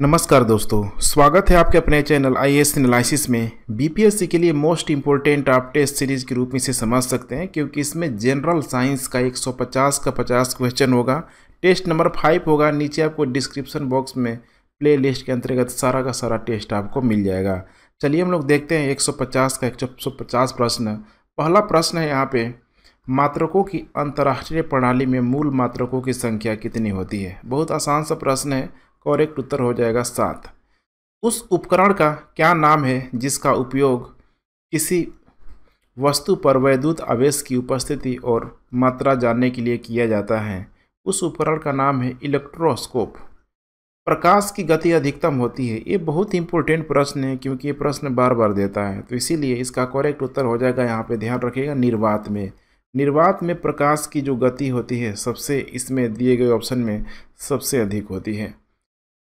नमस्कार दोस्तों स्वागत है आपके अपने चैनल आई एस एनालिसिस में बीपीएससी के लिए मोस्ट इम्पोर्टेंट आप टेस्ट सीरीज के रूप में इसे समझ सकते हैं क्योंकि इसमें जनरल साइंस का 150 का 50 क्वेश्चन होगा टेस्ट नंबर फाइव होगा नीचे आपको डिस्क्रिप्शन बॉक्स में प्ले लिस्ट के अंतर्गत सारा का सारा टेस्ट आपको मिल जाएगा चलिए हम लोग देखते हैं एक का एक प्रश्न पहला प्रश्न है यहाँ पर मात्रकों की अंतर्राष्ट्रीय प्रणाली में मूल मात्रकों की संख्या कितनी होती है बहुत आसान सा प्रश्न है करेक्ट उत्तर हो जाएगा सात उस उपकरण का क्या नाम है जिसका उपयोग किसी वस्तु पर वैद्युत आवेश की उपस्थिति और मात्रा जानने के लिए किया जाता है उस उपकरण का नाम है इलेक्ट्रोस्कोप प्रकाश की गति अधिकतम होती है ये बहुत इंपॉर्टेंट प्रश्न है क्योंकि ये प्रश्न बार बार देता है तो इसीलिए इसका करेक्ट उत्तर हो जाएगा यहाँ पे ध्यान रखिएगा निर्वात में निर्वात में प्रकाश की जो गति होती है सबसे इसमें दिए गए ऑप्शन में सबसे अधिक होती है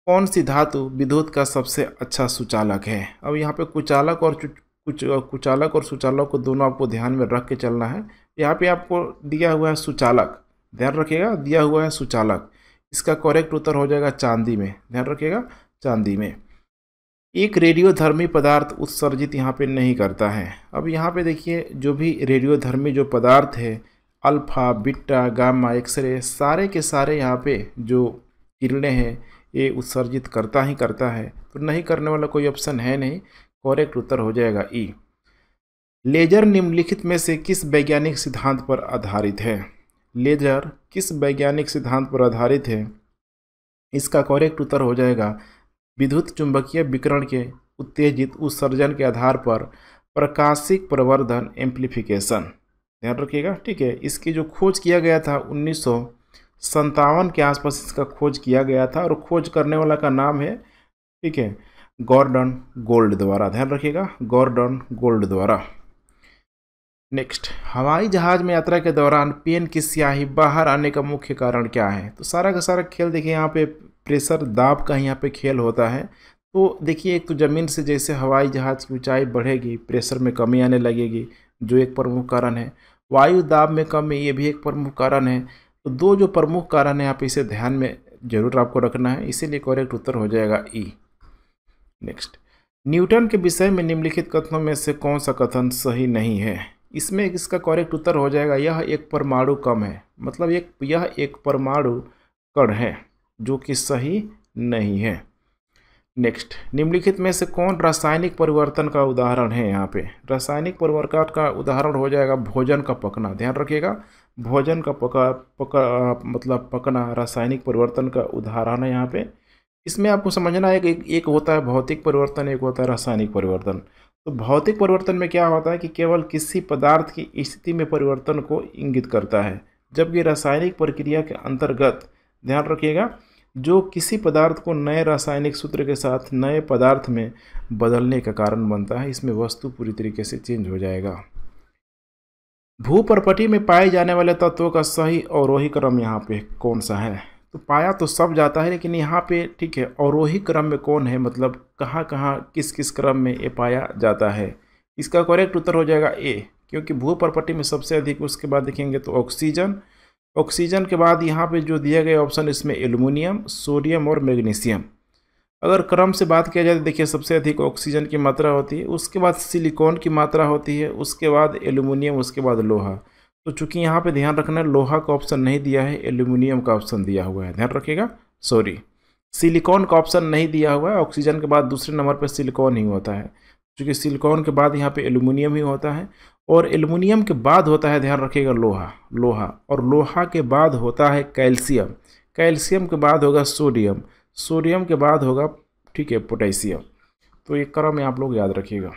कौन सी धातु विद्युत का सबसे अच्छा सुचालक है अब यहाँ पे कुचालक और कुछ कुचालक और सुचालक को दोनों आपको ध्यान में रख के चलना है यहाँ पे आपको दिया हुआ है सुचालक ध्यान रखिएगा दिया हुआ है सुचालक इसका करेक्ट उत्तर हो जाएगा चांदी में ध्यान रखिएगा चांदी में एक रेडियोधर्मी पदार्थ उत्सर्जित यहाँ पे नहीं करता है अब यहाँ पे देखिए जो भी रेडियोधर्मी जो पदार्थ है अल्फा बिट्टा गामा एक्सरे सारे के सारे यहाँ पे जो किरणें हैं ये उत्सर्जित करता ही करता है तो नहीं करने वाला कोई ऑप्शन है नहीं कॉरेक्ट उत्तर हो जाएगा ई e. लेजर निम्नलिखित में से किस वैज्ञानिक सिद्धांत पर आधारित है लेजर किस वैज्ञानिक सिद्धांत पर आधारित है इसका कॉरेक्ट उत्तर हो जाएगा विद्युत चुंबकीय विकरण के उत्तेजित उत्सर्जन के आधार पर प्रकाशिक प्रवर्धन एम्प्लीफिकेशन ध्यान रखिएगा ठीक है इसकी जो खोज किया गया था उन्नीस संतावन के आसपास इसका खोज किया गया था और खोज करने वाला का नाम है ठीक है गॉर्डन गोल्ड द्वारा ध्यान रखिएगा गॉर्डन गोल्ड द्वारा नेक्स्ट हवाई जहाज में यात्रा के दौरान पेन की स्याही बाहर आने का मुख्य कारण क्या है तो सारा का सारा खेल देखिए यहाँ पे प्रेशर दाब का यहाँ पे खेल होता है तो देखिए एक तो ज़मीन से जैसे हवाई जहाज की ऊंचाई बढ़ेगी प्रेशर में कमी आने लगेगी जो एक प्रमुख कारण है वायु दाब में कमी ये भी एक प्रमुख कारण है तो दो जो प्रमुख कारण है आप इसे ध्यान में जरूर आपको रखना है इसीलिए करेक्ट उत्तर हो जाएगा ई e। नेक्स्ट न्यूटन के विषय में निम्नलिखित कथनों में से कौन सा कथन सही नहीं है इसमें इसका करेक्ट उत्तर हो जाएगा यह एक परमाणु कम है मतलब एक यह एक परमाणु कण है जो कि सही नहीं है नेक्स्ट निम्नलिखित में से कौन रासायनिक परिवर्तन का उदाहरण है यहाँ पे रासायनिक परिवर्तन का उदाहरण हो जाएगा भोजन का पकना ध्यान रखिएगा भोजन का पका पका मतलब पकना रासायनिक परिवर्तन का उदाहरण है यहाँ पे इसमें आपको समझना है कि एक होता है भौतिक परिवर्तन एक होता है रासायनिक परिवर्तन तो भौतिक परिवर्तन में क्या होता है कि केवल किसी पदार्थ की स्थिति में परिवर्तन को इंगित करता है जबकि रासायनिक प्रक्रिया के अंतर्गत ध्यान रखिएगा जो किसी पदार्थ को नए रासायनिक सूत्र के साथ नए पदार्थ में बदलने का कारण बनता है इसमें वस्तु पूरी तरीके से चेंज हो जाएगा भू परपटी में पाए जाने वाले तत्वों का सही अवरोही क्रम यहाँ पे कौन सा है तो पाया तो सब जाता है लेकिन यहाँ पे ठीक है अवरोही क्रम में कौन है मतलब कहाँ कहाँ किस किस क्रम में ये पाया जाता है इसका करेक्ट उत्तर हो जाएगा ए क्योंकि भू परपटी में सबसे अधिक उसके बाद देखेंगे तो ऑक्सीजन ऑक्सीजन के बाद यहाँ पर जो दिया गया ऑप्शन इसमें एल्यूमिनियम सोडियम और मैग्नीशियम अगर क्रम से बात किया जाए तो देखिए सबसे अधिक ऑक्सीजन की मात्रा होती है उसके बाद सिलिकॉन की मात्रा होती है उसके बाद एल्यूमिनियम उसके बाद लोहा तो चूंकि यहाँ पे ध्यान रखना लोहा का ऑप्शन नहीं दिया है एल्यूमिनियम का ऑप्शन दिया हुआ है ध्यान रखिएगा सॉरी सिलिकॉन का ऑप्शन नहीं दिया हुआ है ऑक्सीजन के बाद दूसरे नंबर पर सिलिकॉन ही होता है चूँकि सिलिकॉन के बाद यहाँ पे एल्यूमिनियम ही होता है और एल्यूमिनियम के बाद होता है ध्यान रखिएगा लोहा लोहा और लोहा के बाद होता है कैल्शियम कैल्शियम के बाद होगा सोडियम सोडियम के बाद होगा ठीक है पोटेशियम तो ये क्रम आप लोग याद रखिएगा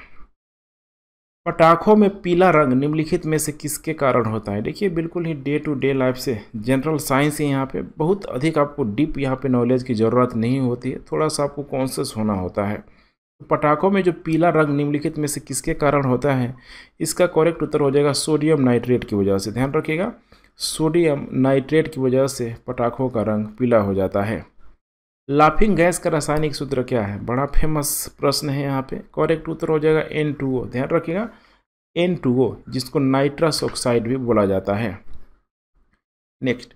पटाखों में पीला रंग निम्नलिखित में से किसके कारण होता है देखिए बिल्कुल ही डे टू डे लाइफ से जनरल साइंस है यहाँ पे बहुत अधिक आपको डीप यहाँ पे नॉलेज की ज़रूरत नहीं होती है थोड़ा सा आपको कॉन्शियस होना होता है तो पटाखों में जो पीला रंग निम्नलिखित में से किसके कारण होता है इसका करेक्ट उत्तर हो जाएगा सोडियम नाइट्रेट की वजह से ध्यान रखिएगा सोडियम नाइट्रेट की वजह से पटाखों का रंग पीला हो जाता है लाफिंग गैस का रासायनिक सूत्र क्या है बड़ा फेमस प्रश्न है यहाँ पे करेक्ट उत्तर हो जाएगा एन टू ओ ध्यान रखिएगा एन टू ओ जिसको नाइट्रस ऑक्साइड भी बोला जाता है नेक्स्ट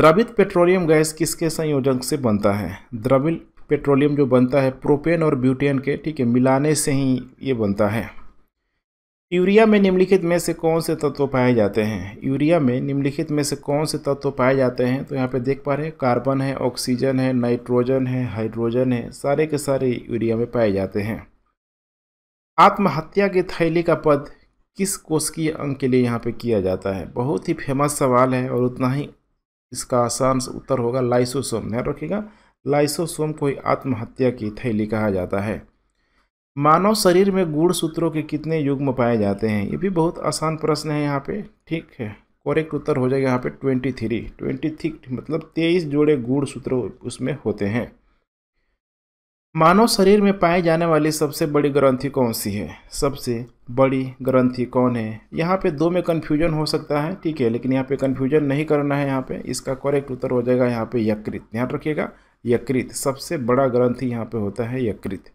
द्रवित पेट्रोलियम गैस किसके संयोजन से बनता है द्रवित पेट्रोलियम जो बनता है प्रोपेन और ब्यूटेन के ठीक है मिलाने से ही ये बनता है यूरिया में निम्नलिखित में से कौन से तत्व पाए जाते हैं यूरिया में निम्नलिखित में से कौन से तत्व पाए जाते हैं तो यहाँ पे देख पा रहे हैं कार्बन है ऑक्सीजन है नाइट्रोजन है हाइड्रोजन है सारे के सारे यूरिया में पाए जाते हैं आत्महत्या के थैली का पद किस कोशिकीय अंग के लिए यहाँ पे किया जाता है बहुत ही फेमस सवाल है और उतना ही इसका आसान उत्तर होगा लाइसोसोम ध्यान रखिएगा लाइसोसोम को ही आत्महत्या की थैली कहा जाता है मानव शरीर में गुड़ सूत्रों के कितने युग्म पाए जाते हैं ये भी बहुत आसान प्रश्न है यहाँ पे ठीक है करेक्ट उत्तर हो जाएगा यहाँ पे ट्वेंटी थ्री ट्वेंटी थ्री मतलब तेईस जोड़े गुड़ सूत्र उसमें होते हैं मानव शरीर में पाए जाने वाली सबसे बड़ी ग्रंथि कौन सी है सबसे बड़ी ग्रंथि कौन है यहाँ पे दो में कन्फ्यूजन हो सकता है ठीक है लेकिन यहाँ पे कन्फ्यूजन नहीं करना है यहाँ पे इसका करेक्ट उत्तर हो जाएगा यहाँ पे यकृत ध्यान रखिएगा यकृत सबसे बड़ा ग्रंथि यहाँ पे होता है यकृत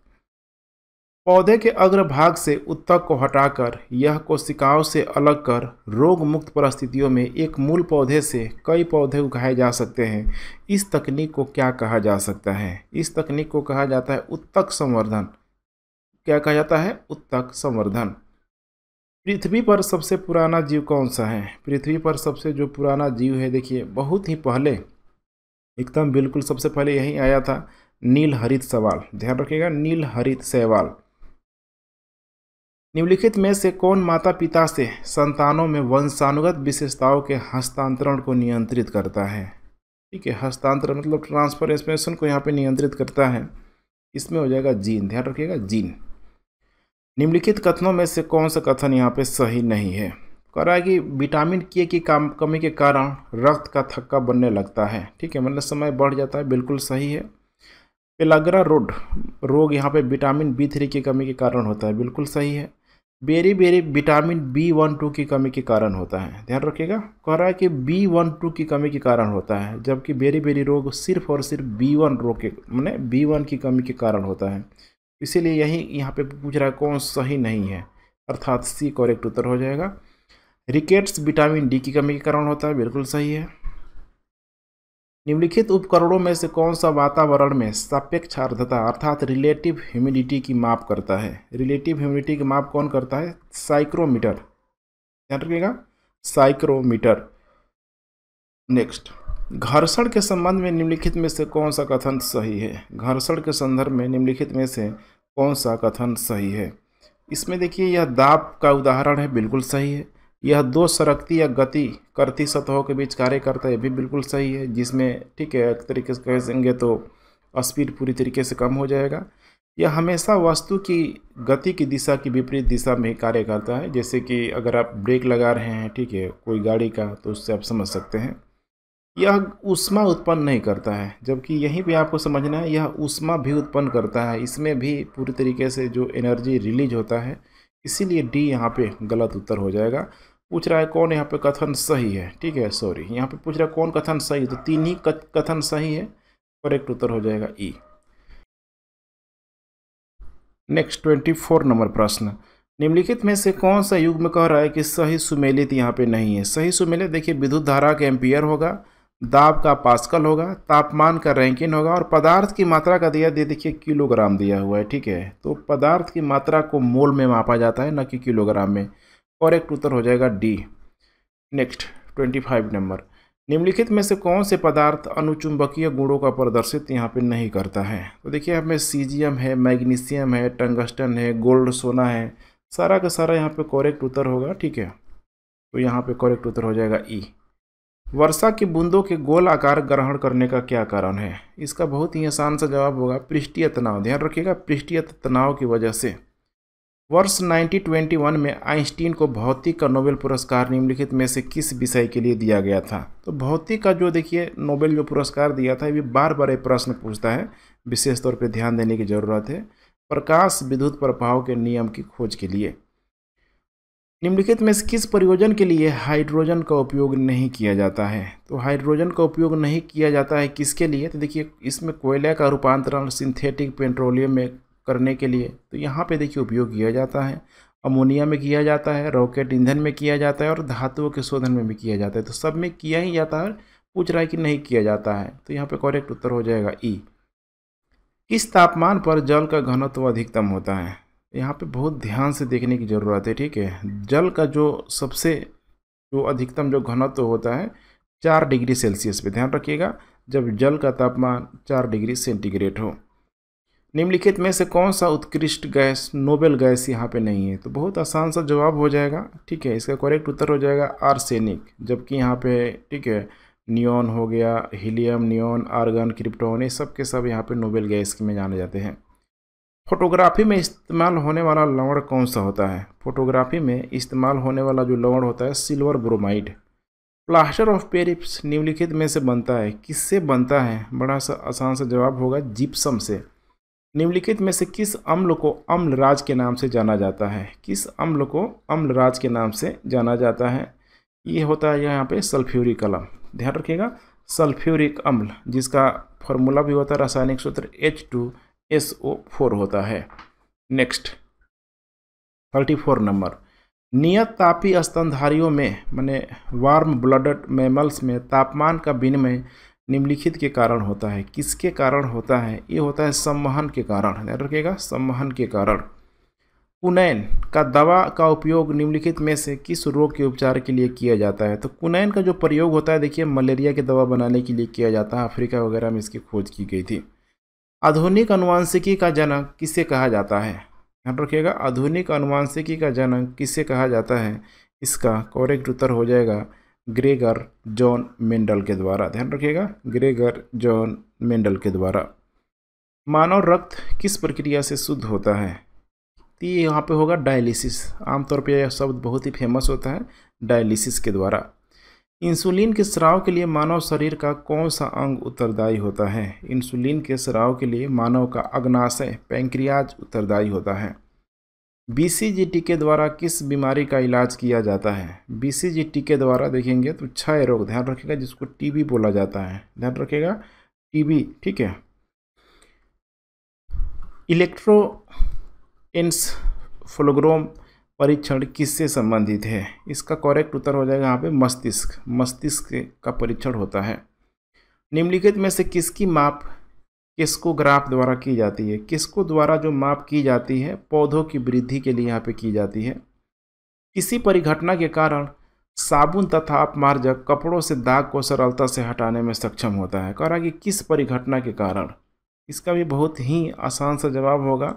पौधे के अग्रभाग से उत्तक को हटाकर यह कोशिकाओं से अलग कर रोग मुक्त परिस्थितियों में एक मूल पौधे से कई पौधे उगाए जा सकते हैं इस तकनीक को क्या कहा जा सकता है इस तकनीक को कहा जाता है उत्तक संवर्धन क्या कहा जाता है उत्तक संवर्धन पृथ्वी पर सबसे पुराना जीव कौन सा है पृथ्वी पर सबसे जो पुराना जीव है देखिए बहुत ही पहले एकदम बिल्कुल सबसे पहले यही आया था नील हरित सवाल ध्यान रखिएगा नील हरित सहवाल निम्नलिखित में से कौन माता पिता से संतानों में वंशानुगत विशेषताओं के हस्तांतरण को नियंत्रित करता है ठीक है हस्तांतरण मतलब ट्रांसफर एक्सप्रेशन को यहाँ पे नियंत्रित करता है इसमें हो जाएगा जीन ध्यान रखिएगा जीन निम्नलिखित कथनों में से कौन सा कथन यहाँ पे सही नहीं है कह रहा है कि विटामिन के की काम कमी के कारण रक्त का थक्का बनने लगता है ठीक है मतलब समय बढ़ जाता है बिल्कुल सही है पेलाग्रा रोड रोग यहाँ पे विटामिन बी थ्री की कमी के कारण होता है बिल्कुल सही है beriberi vitamin B one two की कमी के कारण होता है ध्यान रखिएगा कह रहा है कि बी वन टू की कमी के कारण होता है जबकि बेरी बेरी रोग सिर्फ और सिर्फ बी वन रोग के मैंने बी वन की कमी के कारण होता है इसीलिए यही यहाँ पे पूछ रहा है कौन सही नहीं है अर्थात सी करेक्ट उत्तर हो जाएगा रिकेट्स विटामिन डी की कमी के कारण होता है बिल्कुल सही है निम्नलिखित उपकरणों में से कौन सा वातावरण में सापेक्ष आर्द्रता अर्थात रिलेटिव ह्यूमिडिटी की माप करता है रिलेटिव ह्यूमिडिटी की माप कौन करता है साइक्रोमीटर ध्यान रखिएगा साइक्रोमीटर नेक्स्ट घर्षण के संबंध में निम्नलिखित में से कौन सा कथन सही है घर्षण के संदर्भ में निम्नलिखित में से कौन सा कथन सही है इसमें देखिए यह दाब का उदाहरण है बिल्कुल सही है यह दो सरकती या गति करती सतहों के बीच कार्य करता है भी बिल्कुल सही है जिसमें ठीक है एक तरीके से कह देंगे तो स्पीड पूरी तरीके से कम हो जाएगा यह हमेशा वस्तु की गति की दिशा की विपरीत दिशा में कार्य करता है जैसे कि अगर आप ब्रेक लगा रहे हैं ठीक है कोई गाड़ी का तो उससे आप समझ सकते हैं यह उष्मा उत्पन्न नहीं करता है जबकि यहीं पे आपको समझना है यह उष्मा भी उत्पन्न करता है इसमें भी पूरी तरीके से जो एनर्जी रिलीज होता है इसीलिए डी यहाँ पे गलत उत्तर हो जाएगा पूछ रहा है कौन यहाँ पे कथन सही है ठीक है सॉरी यहाँ पे पूछ रहा है कौन कथन सही है तो तीन ही कथन सही है करेक्ट उत्तर हो जाएगा E next twenty four number प्रश्न निम्नलिखित में से कौन सा युग में कह रहा है कि सही सुमेलित यहाँ पे नहीं है सही सुमेलित देखिए विद्युत धारा के एम्पियर होगा दाब का पास्कल होगा तापमान का रैंकिन होगा और पदार्थ की मात्रा का दिया दिया देखिए किलोग्राम दिया हुआ है ठीक है तो पदार्थ की मात्रा को मोल में मापा जाता है न कि किलोग्राम में करेक्ट उत्तर हो जाएगा D next twenty five number निम्नलिखित में से कौन से पदार्थ अनुचुंबकीय गुणों का प्रदर्शित यहाँ पर नहीं करता है तो देखिए हमें सीजियम है मैग्नीशियम है टंगस्टन है गोल्ड सोना है सारा का सारा यहाँ पे करेक्ट उत्तर होगा ठीक है तो यहाँ पे करेक्ट उत्तर हो जाएगा ई वर्षा की बूंदों के गोल आकार ग्रहण करने का क्या कारण है इसका बहुत ही आसान सा जवाब होगा पृष्ठीय तनाव ध्यान रखिएगा पृष्ठीय तनाव की वजह से वर्ष 1921 में आइंस्टीन को भौतिक का नोबेल पुरस्कार निम्नलिखित में से किस विषय के लिए दिया गया था तो भौतिक का जो देखिए नोबेल जो पुरस्कार दिया था ये बार बार ये प्रश्न पूछता है विशेष तौर पर ध्यान देने की जरूरत है प्रकाश विद्युत प्रभाव के नियम की खोज के लिए निम्नलिखित में से किस प्रयोजन के लिए हाइड्रोजन का उपयोग नहीं किया जाता है तो हाइड्रोजन का उपयोग नहीं किया जाता है किसके लिए तो देखिए इसमें कोयला का रूपांतरण सिंथेटिक पेट्रोलियम में करने के लिए तो यहाँ पे देखिए उपयोग किया जाता है अमोनिया में किया जाता है रॉकेट ईंधन में किया जाता है और धातुओं के शोधन में भी किया जाता है तो सब में किया ही जाता है पूछ रहा है कि नहीं किया जाता है तो यहाँ पर करेक्ट उत्तर हो जाएगा ई e. किस तापमान पर जल का घनत्व अधिकतम होता है यहाँ पे बहुत ध्यान से देखने की ज़रूरत है ठीक है जल का जो सबसे जो अधिकतम जो घनत्व तो होता है चार डिग्री सेल्सियस पे ध्यान रखिएगा जब जल का तापमान चार डिग्री सेंटीग्रेड हो निम्नलिखित में से कौन सा उत्कृष्ट गैस नोबेल गैस यहाँ पे नहीं है तो बहुत आसान सा जवाब हो जाएगा ठीक है इसका करेक्ट उत्तर हो जाएगा आर्सेनिक जबकि यहाँ पे ठीक है नियोन हो गया हीलियम नियोन आर्गन क्रिप्टोन ये सब के सब यहाँ पे नोबेल गैस में जाने जाते हैं फोटोग्राफी में इस्तेमाल होने वाला लवण कौन सा होता है फोटोग्राफी में इस्तेमाल होने वाला जो लवण होता है silver bromide plaster of Paris निम्नलिखित में से बनता है किससे बनता है बड़ा सा आसान सा जवाब होगा जिप्सम से निम्नलिखित में से किस अम्ल को अम्ल राज के नाम से जाना जाता है किस अम्ल को अम्ल राज के नाम से जाना जाता है ये होता है यहाँ पे सल्फ्यूरिक अम्ल ध्यान रखिएगा सल्फ्यूरिक अम्ल जिसका फॉर्मूला भी होता है रासायनिक सूत्र H two S O four होता है नेक्स्ट थर्टी फोर नंबर नियत तापी स्तनधारियों में मैंने वार्म ब्लड मेमल्स में तापमान का विनिमय निम्नलिखित के कारण होता है किसके कारण होता है ये होता है सम्मोहन के कारण रखिएगा सम्मोहन के कारण कुनैन का दवा का उपयोग निम्नलिखित में से किस रोग के उपचार के लिए किया जाता है तो कुनैन का जो प्रयोग होता है देखिए मलेरिया की दवा बनाने के लिए किया जाता है अफ्रीका वगैरह में इसकी खोज की गई थी आधुनिक अनुवांशिकी का जनक किसे कहा जाता है ध्यान रखिएगा आधुनिक अनुवांशिकी का जनक किसे कहा जाता है इसका कॉरेक्ट उत्तर हो जाएगा ग्रेगर जॉन मेंडल के द्वारा ध्यान रखिएगा ग्रेगर जॉन मेंडल के द्वारा मानव रक्त किस प्रक्रिया से शुद्ध होता है तो ये यहाँ पे होगा डायलिसिस आमतौर पे यह शब्द बहुत ही फेमस होता है डायलिसिस के द्वारा इंसुलिन के स्राव के लिए मानव शरीर का कौन सा अंग उत्तरदायी होता है इंसुलिन के स्राव के लिए मानव का अग्नाशय पैंक्रियाज उत्तरदायी होता है बी टीके द्वारा किस बीमारी का इलाज किया जाता है बी टीके द्वारा देखेंगे तो क्षय रोग ध्यान रखेगा जिसको टीबी बोला जाता है ध्यान रखेगा टीबी ठीक है इलेक्ट्रो एंसफोलोग्रोम परीक्षण किससे संबंधित है इसका करेक्ट उत्तर हो जाएगा यहाँ पे मस्तिष्क मस्तिष्क का परीक्षण होता है निम्नलिखित में से किसकी माप किसको ग्राफ द्वारा की जाती है किसको द्वारा जो माप की जाती है पौधों की वृद्धि के लिए यहाँ पे की जाती है किसी परिघटना के कारण साबुन तथा अपमार्जक कपड़ों से दाग को सरलता से हटाने में सक्षम होता है कह रहा कि किस परिघटना के कारण इसका भी बहुत ही आसान सा जवाब होगा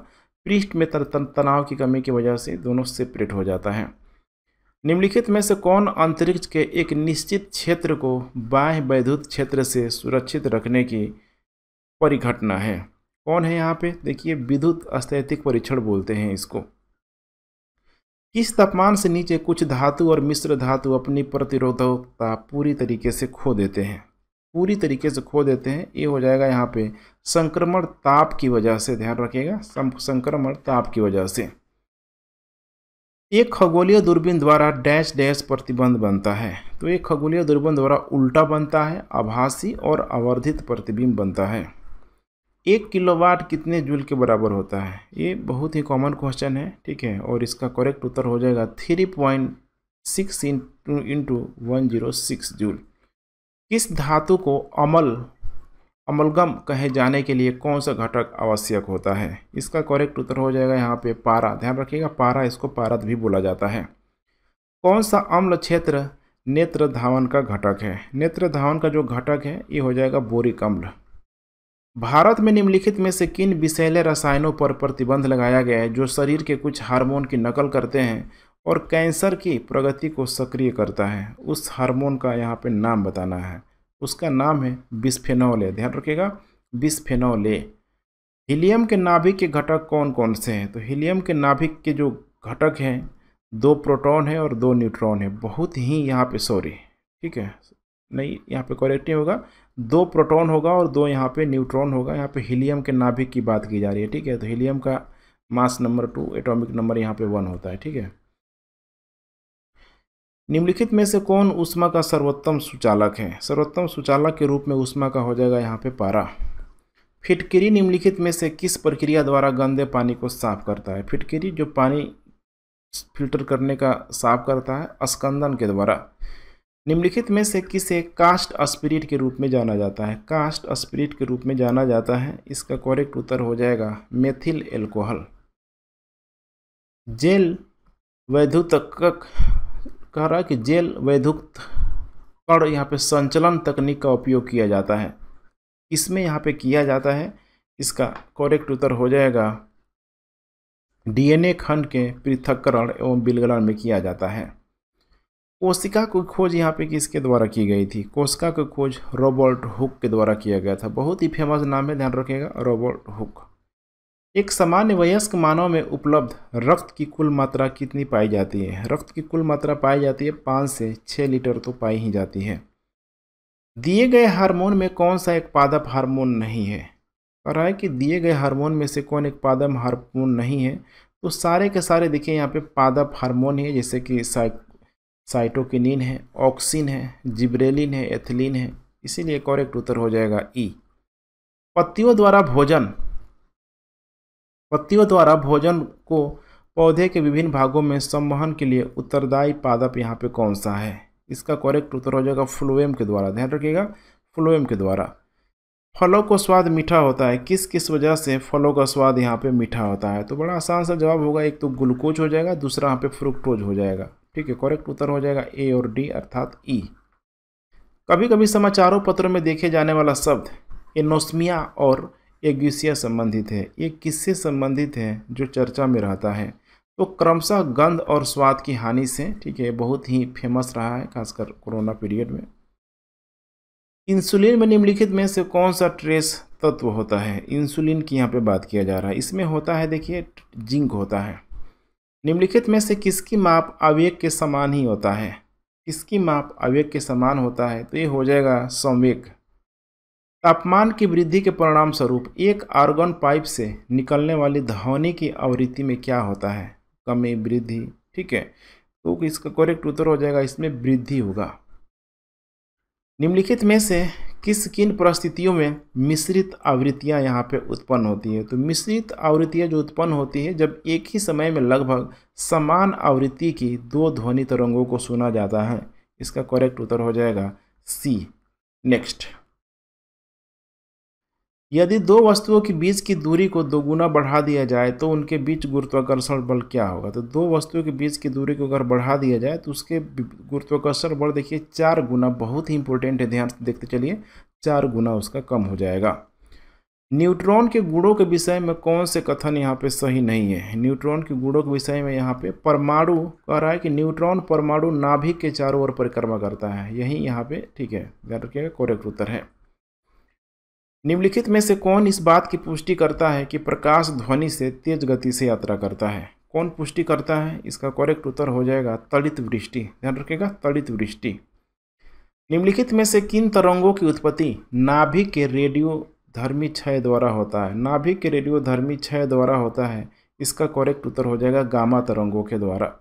पृष्ठ में तनाव की कमी की वजह से दोनों सेपरेट हो जाता है निम्नलिखित में से कौन अंतरिक्ष के एक निश्चित क्षेत्र को बाह्य वैद्युत क्षेत्र से सुरक्षित रखने की परिघटना है कौन है यहाँ पे देखिए विद्युत स्थैतिक परीक्षण बोलते हैं इसको किस तापमान से नीचे कुछ धातु और मिश्र धातु अपनी प्रतिरोधकता पूरी तरीके से खो देते हैं पूरी तरीके से खो देते हैं ये हो जाएगा यहाँ पे संक्रमण ताप की वजह से ध्यान रखिएगा संक्रमण ताप की वजह से एक खगोलीय दूरबीन द्वारा डैश डैश प्रतिबंध बनता है तो एक खगोलीय दूरबीन द्वारा उल्टा बनता है आभासी और आवर्धित प्रतिबिंब बनता है एक किलोवाट कितने जूल के बराबर होता है ये बहुत ही कॉमन क्वेश्चन है ठीक है और इसका करेक्ट उत्तर हो जाएगा three point six into one zero six joule किस धातु को अमल अमलगम कहे जाने के लिए कौन सा घटक आवश्यक होता है इसका करेक्ट उत्तर हो जाएगा यहाँ पे पारा ध्यान रखिएगा पारा इसको पारद भी बोला जाता है कौन सा अम्ल क्षेत्र नेत्र धावन का घटक है नेत्र धावन का जो घटक है ये हो जाएगा बोरिक अम्ल भारत में निम्नलिखित में से किन विषैले रसायनों पर प्रतिबंध लगाया गया है जो शरीर के कुछ हार्मोन की नकल करते हैं और कैंसर की प्रगति को सक्रिय करता है उस हार्मोन का यहाँ पे नाम बताना है उसका नाम है बिस्फेनोले ध्यान रखिएगा बिस्फेनोले हीलियम के नाभिक के घटक कौन कौन से हैं तो हीलियम के नाभिक के जो घटक हैं दो प्रोटॉन है और दो न्यूट्रॉन है बहुत ही यहाँ पे सॉरी ठीक है नहीं यहाँ पे करेक्ट नहीं होगा दो प्रोटॉन होगा और दो यहाँ पे न्यूट्रॉन होगा यहाँ पे हीलियम के नाभिक की बात की जा रही है ठीक है तो हीलियम का mass number two atomic number यहाँ पे वन होता है ठीक है निम्नलिखित में से कौन उष्मा का सर्वोत्तम सुचालक है सर्वोत्तम सुचालक के रूप में उष्मा का हो जाएगा यहाँ पे पारा फिटकिरी निम्नलिखित में से किस प्रक्रिया द्वारा गंदे पानी को साफ करता है फिटकिरी जो पानी फिल्टर करने का साफ करता है स्कंदन के द्वारा निम्नलिखित में से किसे कास्ट स्पिरिट के रूप में जाना जाता है कास्ट स्पिरिट के रूप में जाना जाता है इसका करेक्ट उत्तर हो जाएगा मेथिल एल्कोहल जेल वैधुतक कह रहा है कि जेल वैधुक्त और यहाँ पे संचलन तकनीक का उपयोग किया जाता है इसमें यहाँ पे किया जाता है इसका करेक्ट उत्तर हो जाएगा डीएनए खंड के पृथक्करण एवं बिलगलन में किया जाता है कोशिका की खोज यहाँ पे किसके द्वारा की गई थी कोशिका की खोज रॉबर्ट हुक के द्वारा किया गया था बहुत ही फेमस नाम है ध्यान रखिएगा रॉबर्ट हुक एक सामान्य वयस्क मानव में उपलब्ध रक्त की कुल मात्रा कितनी पाई जाती है रक्त की कुल मात्रा पाई जाती है पाँच से छः लीटर तो पाई ही जाती है दिए गए हार्मोन में कौन सा एक पादप हार्मोन नहीं है कह रहा है कि दिए गए हार्मोन में से कौन एक पादप हार्मोन नहीं है तो सारे के सारे देखिए यहाँ पे पादप हार्मोन है जैसे कि साइटोकिनिन है ऑक्सिन है जिब्रेलिन है एथिलीन है इसीलिए करेक्ट उत्तर हो जाएगा ई e। पत्तियों द्वारा भोजन पत्तियों द्वारा भोजन को पौधे के विभिन्न भागों में संवहन के लिए उत्तरदायी पादप यहाँ पे कौन सा है इसका करेक्ट उत्तर हो जाएगा फ्लोएम के द्वारा ध्यान रखिएगा फ्लोएम के द्वारा फलों को स्वाद मीठा होता है किस किस वजह से फलों का स्वाद यहाँ पे मीठा होता है तो बड़ा आसान सा जवाब होगा एक तो ग्लूकोज हो जाएगा दूसरा यहाँ पे फ्रुक्टोज हो जाएगा ठीक है करेक्ट उत्तर हो जाएगा ए और डी अर्थात ई e। कभी कभी समाचारों पत्रों में देखे जाने वाला शब्द एनोस्मिया और एग्यूसिया संबंधित है ये किससे संबंधित है जो चर्चा में रहता है तो क्रमशः गंध और स्वाद की हानि से ठीक है बहुत ही फेमस रहा है खासकर कोरोना पीरियड में इंसुलिन में निम्नलिखित में से कौन सा ट्रेस तत्व होता है इंसुलिन की यहाँ पे बात किया जा रहा है इसमें होता है देखिए जिंक होता है निम्नलिखित में से किसकी माप अवेक के समान ही होता है किसकी माप अवेक के समान होता है तो ये हो जाएगा संवेग तापमान की वृद्धि के परिणाम स्वरूप एक आर्गन पाइप से निकलने वाली ध्वनि की आवृत्ति में क्या होता है कमी वृद्धि ठीक है तो इसका करेक्ट उत्तर हो जाएगा इसमें वृद्धि होगा निम्नलिखित में से किस किन परिस्थितियों में मिश्रित आवृत्तियां यहाँ पे उत्पन्न होती है तो मिश्रित आवृत्तियां जो उत्पन्न होती है जब एक ही समय में लगभग समान आवृत्ति की दो ध्वनि तरंगों को सुना जाता है इसका करेक्ट उत्तर हो जाएगा सी नेक्स्ट यदि दो वस्तुओं के बीच की दूरी को दोगुना बढ़ा दिया जाए तो उनके बीच गुरुत्वाकर्षण बल क्या होगा तो दो वस्तुओं के बीच की दूरी को अगर बढ़ा दिया जाए तो उसके गुरुत्वाकर्षण बल देखिए चार गुना बहुत ही इंपॉर्टेंट है ध्यान से देखते चलिए चार गुना उसका कम हो जाएगा न्यूट्रॉन के गुणों के विषय में कौन से कथन यहाँ पे सही नहीं है न्यूट्रॉन के गुणों के विषय में यहाँ पे परमाणु कह रहा है कि न्यूट्रॉन परमाणु नाभिक के चारों ओर परिक्रमा करता है यही यहाँ पे ठीक है ध्यान रखिएगा कोरेक्ट उत्तर है निम्नलिखित में से कौन इस बात की पुष्टि करता है कि प्रकाश ध्वनि से तेज गति से यात्रा करता है कौन पुष्टि करता है इसका करेक्ट उत्तर हो जाएगा तड़ित वृष्टि ध्यान रखिएगा तड़ित वृष्टि निम्नलिखित में से किन तरंगों की उत्पत्ति नाभि के रेडियो धर्मी क्षय द्वारा होता है नाभिक के रेडियो धर्मी क्षय द्वारा होता है इसका करेक्ट उत्तर हो जाएगा गामा तरंगों के द्वारा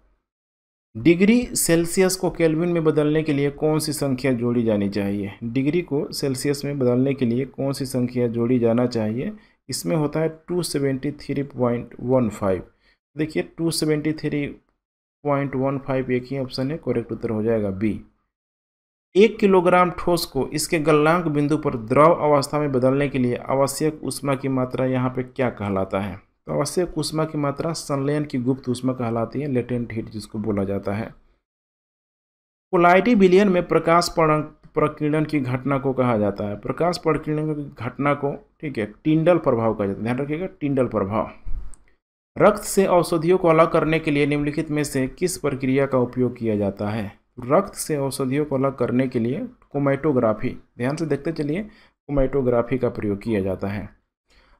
डिग्री सेल्सियस को केल्विन में बदलने के लिए कौन सी संख्या जोड़ी जानी चाहिए डिग्री को सेल्सियस में बदलने के लिए कौन सी संख्या जोड़ी जाना चाहिए इसमें होता है two seventy three point one five देखिए two seventy three point one five एक ही ऑप्शन है करेक्ट उत्तर हो जाएगा बी एक किलोग्राम ठोस को इसके गलनांक बिंदु पर द्रव अवस्था में बदलने के लिए आवश्यक उष्मा की मात्रा यहाँ पर क्या कहलाता है तो आवश्यक ऊष्मा की मात्रा संलयन की गुप्त ऊष्मा कहलाती है लेटेंट हीट जिसको बोला जाता है कोलाइटी विलियन में प्रकाश प्रकीर्णन की घटना को कहा जाता है प्रकाश प्रकीर्णन की घटना को ठीक है टिंडल प्रभाव कहा जाता है ध्यान रखिएगा टिंडल प्रभाव रक्त से औषधियों को अलग करने के लिए निम्नलिखित में से किस प्रक्रिया का उपयोग किया जाता है रक्त से औषधियों को अलग करने के लिए कोमेटोग्राफी ध्यान से देखते चलिए कोमेटोग्राफी का प्रयोग किया जाता है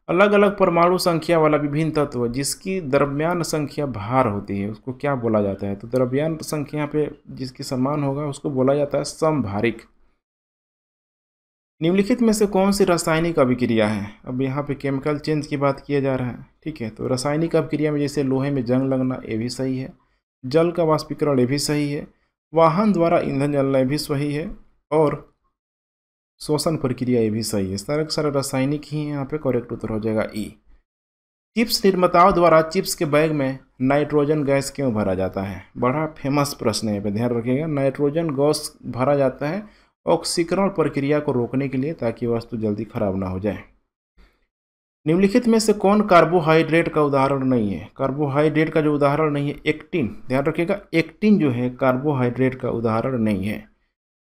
अलग अलग परमाणु संख्या वाला विभिन्न तत्व जिसकी द्रव्यान संख्या भार होती है उसको क्या बोला जाता है तो द्रव्यान संख्या पे जिसकी समान होगा उसको बोला जाता है समभारिक निम्नलिखित में से कौन सी रासायनिक अभिक्रिया है अब यहाँ पे केमिकल चेंज की बात किया जा रहा है ठीक है तो रासायनिक अभिक्रिया में जैसे लोहे में जंग लगना ये भी सही है जल का वाष्पीकरण ये भी सही है वाहन द्वारा ईंधन जलना भी सही है और शोषण प्रक्रिया ये भी सही है सारा सारा रासायनिक ही यहाँ पे करेक्ट उत्तर हो जाएगा ई e। चिप्स निर्माताओं द्वारा चिप्स के बैग में नाइट्रोजन गैस क्यों भरा जाता है बड़ा फेमस प्रश्न है पे ध्यान रखिएगा नाइट्रोजन गैस भरा जाता है ऑक्सीकरण प्रक्रिया को रोकने के लिए ताकि वस्तु जल्दी खराब ना हो जाए निम्नलिखित में से कौन कार्बोहाइड्रेट का उदाहरण नहीं है कार्बोहाइड्रेट का जो उदाहरण नहीं है एक्टिन ध्यान रखिएगा एक्टिन जो है कार्बोहाइड्रेट का उदाहरण नहीं है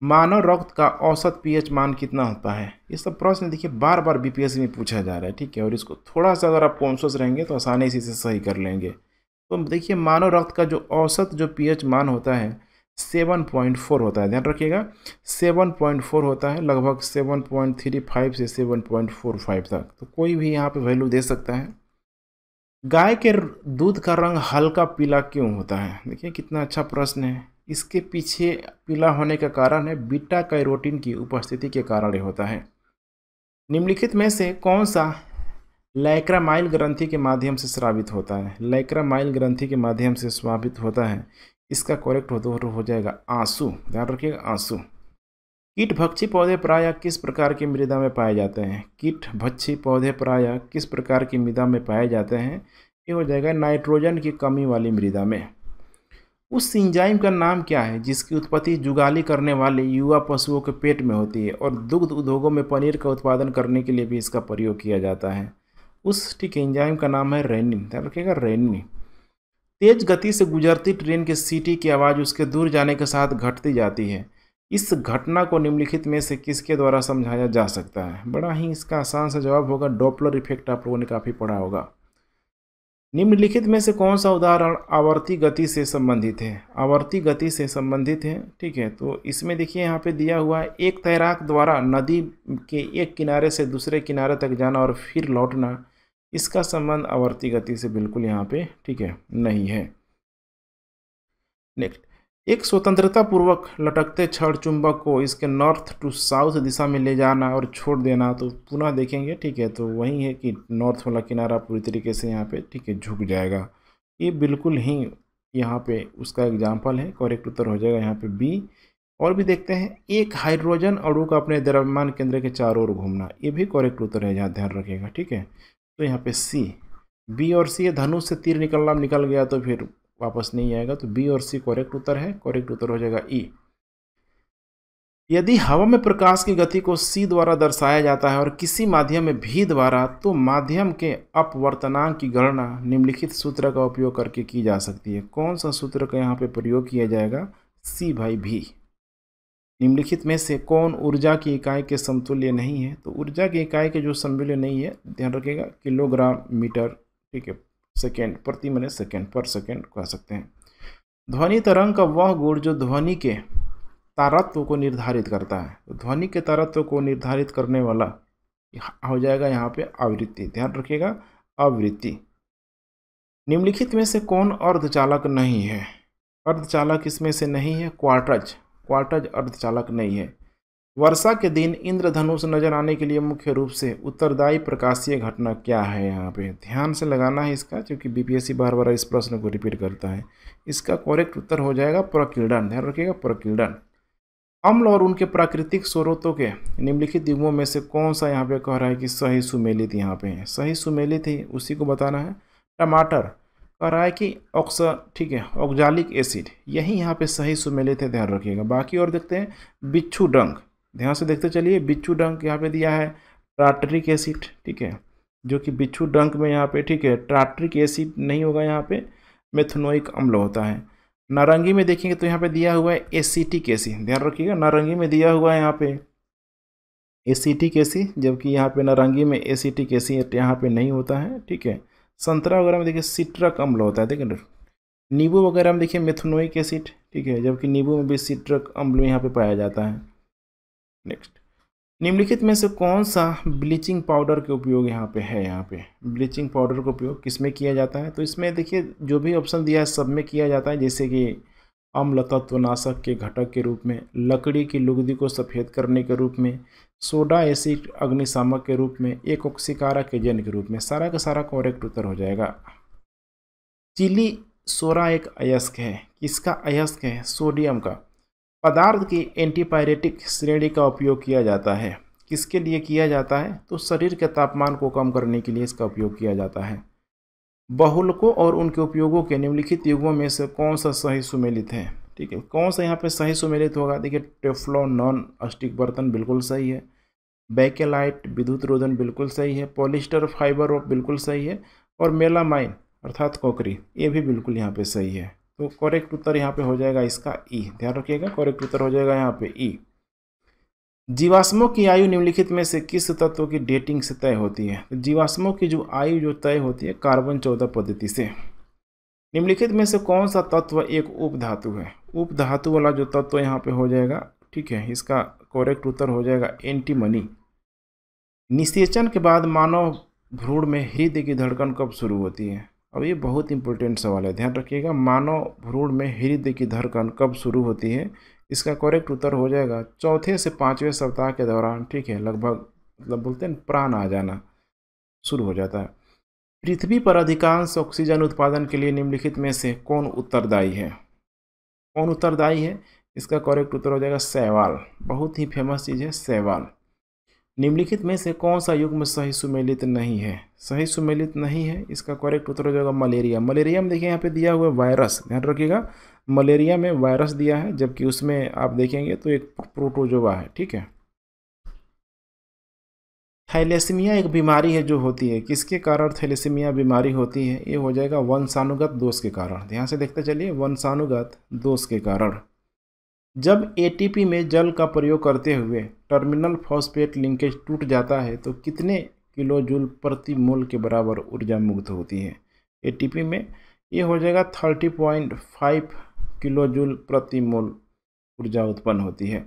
मानव रक्त का औसत पीएच मान कितना होता है ये सब प्रश्न देखिए बार बार बीपीएससी में पूछा जा रहा है ठीक है और इसको थोड़ा सा अगर आप कॉन्शियस रहेंगे तो आसानी से इसे सही कर लेंगे तो देखिए मानव रक्त का जो औसत जो पीएच मान होता है सेवन पॉइंट फोर होता है ध्यान रखिएगा सेवन पॉइंट फोर होता है लगभग सेवन पॉइंट थ्री फाइव से सेवन पॉइंट फोर फाइव तक तो कोई भी यहाँ पर वैल्यू दे सकता है गाय के दूध का रंग हल्का पीला क्यों होता है देखिए कितना अच्छा प्रश्न है इसके पीछे पीला होने का कारण है बीटा कैरोटीन की उपस्थिति के कारण होता है निम्नलिखित में से कौन सा लैक्रामाइल ग्रंथि के माध्यम से श्रावित होता है लैक्रामाइल ग्रंथि के माध्यम से स्वाभित होता है इसका करेक्ट तो हो हो जाएगा आंसू ध्यान रखिएगा आंसू कीट भक्षी पौधे प्रायः किस प्रकार की मृदा में पाए जाते हैं कीट भक्षी पौधे प्रायः किस प्रकार की मृदा में पाए जाते हैं ये हो जाएगा नाइट्रोजन की कमी वाली मृदा में उस इंजाइम का नाम क्या है जिसकी उत्पत्ति जुगाली करने वाले युवा पशुओं के पेट में होती है और दुग्ध उद्योगों में पनीर का उत्पादन करने के लिए भी इसका प्रयोग किया जाता है उस ठीक इंजाइम का नाम है रेनिन ध्यान रखिएगा रेनिन तेज गति से गुजरती ट्रेन के सीटी की आवाज़ उसके दूर जाने के साथ घटती जाती है इस घटना को निम्नलिखित में से किसके द्वारा समझाया जा सकता है बड़ा ही इसका आसान सा जवाब होगा डॉपलर इफेक्ट आप लोगों ने काफ़ी पढ़ा होगा निम्नलिखित में से कौन सा उदाहरण आवर्ती गति से संबंधित है आवर्ती गति से संबंधित है ठीक है तो इसमें देखिए यहाँ पे दिया हुआ है एक तैराक द्वारा नदी के एक किनारे से दूसरे किनारे तक जाना और फिर लौटना इसका संबंध आवर्ती गति से बिल्कुल यहाँ पे ठीक है नहीं है नेक्स्ट एक स्वतंत्रतापूर्वक लटकते छड़ चुंबक को इसके नॉर्थ टू साउथ दिशा में ले जाना और छोड़ देना तो पुनः देखेंगे ठीक है तो वही है कि नॉर्थ वाला किनारा पूरी तरीके से यहाँ पे ठीक है झुक जाएगा ये बिल्कुल ही यहाँ पे उसका एग्जाम्पल है करेक्ट उत्तर हो जाएगा यहाँ पे बी और भी देखते हैं एक हाइड्रोजन अणु का अपने द्रव्यमान केंद्र के चारों ओर घूमना ये भी करेक्ट उत्तर है जहाँ ध्यान रखेगा ठीक है तो यहाँ पे सी बी और सी धनुष से तीर निकलना निकल गया तो फिर वापस नहीं आएगा तो बी और सी करेक्ट उत्तर है करेक्ट उत्तर हो जाएगा ई e. यदि हवा में प्रकाश की गति को सी द्वारा दर्शाया जाता है और किसी माध्यम में भी द्वारा तो माध्यम के अपवर्तनांक की गणना निम्नलिखित सूत्र का उपयोग करके की जा सकती है कौन सा सूत्र का यहाँ पर प्रयोग किया जाएगा सी भाई भी निम्नलिखित में से कौन ऊर्जा की इकाई के समतुल्य नहीं है तो ऊर्जा की इकाई के जो समतुल्य नहीं है ध्यान रखिएगा किलोग्राम मीटर ठीक है सेकेंड प्रति मिनट सेकेंड पर सेकेंड कह सकते हैं ध्वनि तरंग का वह गुण जो ध्वनि के तारत्व को निर्धारित करता है तो ध्वनि के तारत्व को निर्धारित करने वाला हो जाएगा यहाँ पे आवृत्ति ध्यान रखिएगा आवृत्ति निम्नलिखित में से कौन अर्धचालक नहीं है अर्धचालक इसमें से नहीं है क्वार्टज क्वार्टज अर्धचालक नहीं है वर्षा के दिन इंद्रधनुष नजर आने के लिए मुख्य रूप से उत्तरदायी प्रकाशीय घटना क्या है यहाँ पे ध्यान से लगाना है इसका क्योंकि बीपीएससी बार बार इस प्रश्न को रिपीट करता है इसका करेक्ट उत्तर हो जाएगा प्रकीर्णन ध्यान रखिएगा प्रकीर्णन अम्ल और उनके प्राकृतिक स्रोतों के निम्नलिखित युगों में से कौन सा यहाँ पे कह रहा है कि सही सुमेलित यहाँ पे है सही सुमेलित ही उसी को बताना है टमाटर कह रहा है कि ऑक्स ठीक है ऑक्जालिक एसिड यही यहाँ पे सही सुमेलित है ध्यान रखिएगा बाकी और देखते हैं बिच्छू डंग ध्यान से देखते चलिए बिच्छू डंक यहाँ पे दिया है ट्राट्रिक एसिड ठीक है जो कि बिच्छू डंक में यहाँ पे ठीक है ट्राट्रिक एसिड नहीं होगा यहाँ पे मेथनोइक अम्ल होता है नारंगी में देखेंगे तो यहाँ पे दिया हुआ है एसिटिक एसिड ध्यान रखिएगा नारंगी में दिया हुआ है यहाँ पे एसिटिक एसिड जबकि यहाँ पे नारंगी में एसिटिक एसिड यहाँ पे नहीं होता है ठीक है संतरा वगैरह में देखिए सिट्रक अम्ल होता है देखिए नींबू वगैरह में देखिए मेथनोइक एसिड ठीक है जबकि नींबू में भी सिट्रक अम्ल यहाँ पे पाया जाता है नेक्स्ट निम्नलिखित में से कौन सा ब्लीचिंग पाउडर के उपयोग यहाँ पे है यहाँ पे ब्लीचिंग पाउडर का उपयोग किस में किया जाता है तो इसमें देखिए जो भी ऑप्शन दिया है सब में किया जाता है जैसे कि अम्ल तत्वनाशक के घटक के रूप में लकड़ी की लुगदी को सफ़ेद करने के रूप में सोडा एसिड अग्निशामक के रूप में एक ऑक्सीकारक एजेंट के रूप में सारा का सारा कॉरेक्ट उत्तर हो जाएगा चिली सोरा एक अयस्क है किसका अयस्क है सोडियम का पदार्थ की एंटीपायरेटिक श्रेणी का उपयोग किया जाता है किसके लिए किया जाता है तो शरीर के तापमान को कम करने के लिए इसका उपयोग किया जाता है बहुलकों और उनके उपयोगों के निम्नलिखित युगों में से कौन सा सही सुमेलित है ठीक है कौन सा यहाँ पे सही सुमेलित होगा देखिए टेफ्लो नॉन अस्टिक बर्तन बिल्कुल सही है बैकेलाइट विद्युत रोधन बिल्कुल सही है पॉलिस्टर फाइबर बिल्कुल सही है और मेलामाइन अर्थात कॉकरी ये भी बिल्कुल यहाँ पर सही है तो करेक्ट उत्तर यहाँ पे हो जाएगा इसका ई e। ध्यान रखिएगा करेक्ट उत्तर हो जाएगा यहाँ पे ई e। जीवाश्मों की आयु निम्नलिखित में से किस तत्व की डेटिंग से तय होती है तो जीवाश्मों की जो आयु जो तय होती है कार्बन चौदह पद्धति से निम्नलिखित में से कौन सा तत्व एक उपधातु है उपधातु वाला जो तत्व यहाँ पे हो जाएगा ठीक है इसका करेक्ट उत्तर हो जाएगा एंटीमनी निषेचन के बाद मानव भ्रूण में हृदय की धड़कन कब शुरू होती है अब ये बहुत इंपॉर्टेंट सवाल है ध्यान रखिएगा मानव भ्रूण में हृदय की धड़कन कब शुरू होती है इसका करेक्ट उत्तर हो जाएगा चौथे से पाँचवें सप्ताह के दौरान ठीक है लगभग मतलब बोलते हैं प्राण आ जाना शुरू हो जाता है पृथ्वी पर अधिकांश ऑक्सीजन उत्पादन के लिए निम्नलिखित में से कौन उत्तरदायी है कौन उत्तरदायी है इसका करेक्ट उत्तर हो जाएगा सहवाल बहुत ही फेमस चीज़ है सहवाल निम्नलिखित में से कौन सा युग्म सही सुमेलित नहीं है सही सुमेलित नहीं है इसका करेक्ट उत्तर हो जाएगा मलेरिया मलेरिया में देखिए यहाँ पे दिया हुआ वायरस ध्यान रखिएगा मलेरिया में वायरस दिया है जबकि उसमें आप देखेंगे तो एक प्रोटोजोवा है ठीक है थैलेसीमिया एक बीमारी है जो होती है किसके कारण थैलेसीमिया बीमारी होती है ये हो जाएगा वंशानुगत दोष के कारण ध्यान से देखते चलिए वंशानुगत दोष के कारण जब एटीपी में जल का प्रयोग करते हुए टर्मिनल फॉस्फेट लिंकेज टूट जाता है तो कितने किलो जूल प्रति मोल के बराबर ऊर्जा मुक्त होती है एटीपी में ये हो जाएगा thirty point five kilo joule प्रति मोल ऊर्जा उत्पन्न होती है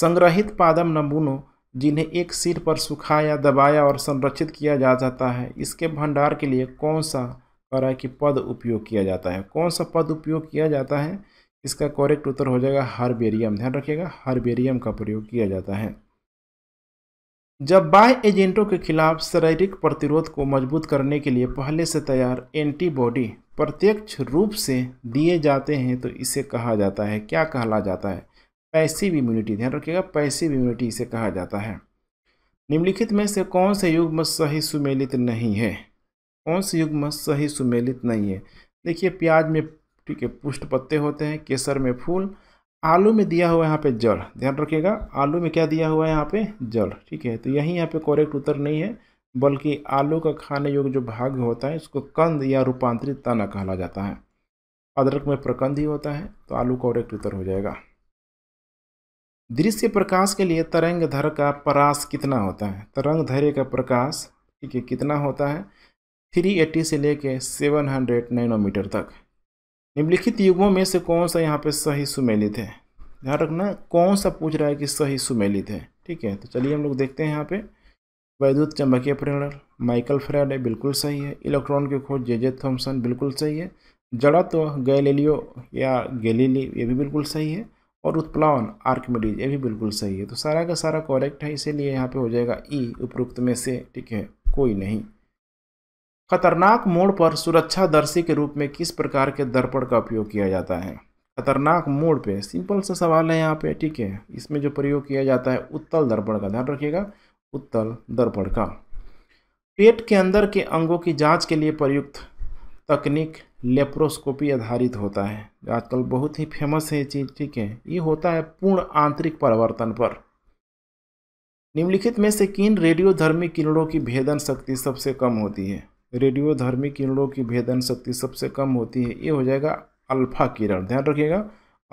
संग्रहित पादम नमूनों जिन्हें एक सीट पर सुखाया दबाया और संरक्षित किया जा जाता है इसके भंडार के लिए कौन सा तरह की पद उपयोग किया जाता है कौन सा पद उपयोग किया जाता है इसका कॉरेक्ट उत्तर हो जाएगा हार्बेरियम ध्यान रखिएगा हार्बेरियम का प्रयोग किया जाता है जब बाय एजेंटों के खिलाफ शारीरिक प्रतिरोध को मजबूत करने के लिए पहले से तैयार एंटीबॉडी प्रत्यक्ष रूप से दिए जाते हैं तो इसे कहा जाता है क्या कहला जाता है पैसिव इम्यूनिटी ध्यान रखिएगा पैसिव इम्यूनिटी इसे कहा जाता है निम्नलिखित में से कौन से युग्म सही सुमेलित नहीं है कौन से युग्म सही सुमेलित नहीं है देखिए प्याज में ठीक है पुष्ट पत्ते होते हैं केसर में फूल आलू में दिया हुआ यहाँ पे जड़ ध्यान रखिएगा आलू में क्या दिया हुआ है यहाँ पे जड़ ठीक है तो यही यहाँ पे कॉरेक्ट उत्तर नहीं है बल्कि आलू का खाने योग्य जो भाग होता है उसको कंद या रूपांतरित ताना कहला जाता है अदरक में प्रकंद ही होता है तो आलू कोरेक्ट उत्तर हो जाएगा दृश्य प्रकाश के लिए तरंग धर का परास कितना होता है तरंग धैर्य का प्रकाश ठीक है कितना होता है 380 से लेके 700 नैनोमीटर तक निम्नलिखित युगों में से कौन सा यहाँ पे सही सुमेलित है ध्यान रखना कौन सा पूछ रहा है कि सही सुमेलित है ठीक है तो चलिए हम लोग देखते हैं यहाँ पे वैद्युत चंबकीय प्रेरण माइकल फ्रेड है बिल्कुल सही है इलेक्ट्रॉन की खोज जे जे थॉम्सन बिल्कुल सही है जड़त्व तो गैलेलियो या गैलीली ये भी बिल्कुल सही है और उत्प्लावन आर्कमेडीज ये भी बिल्कुल सही है तो सारा का सारा कॉरेक्ट है इसीलिए यहाँ पे हो जाएगा ई e, उपरोक्त में से ठीक है कोई नहीं खतरनाक मोड़ पर सुरक्षा दर्शी के रूप में किस प्रकार के दर्पण का उपयोग किया जाता है खतरनाक मोड़ पे सिंपल सा सवाल है यहाँ पे ठीक है इसमें जो प्रयोग किया जाता है उत्तल दर्पण का ध्यान रखिएगा उत्तल दर्पण का पेट के अंदर के अंगों की जांच के लिए प्रयुक्त तकनीक लेप्रोस्कोपी आधारित होता है आजकल बहुत ही फेमस है ये चीज़ ठीक है ये होता है पूर्ण आंतरिक परिवर्तन पर निम्नलिखित में से किन रेडियोधर्मी किरणों की भेदन शक्ति सबसे कम होती है रेडियोधर्मी किरणों की भेदन शक्ति सबसे कम होती है ये हो जाएगा अल्फा किरण ध्यान रखिएगा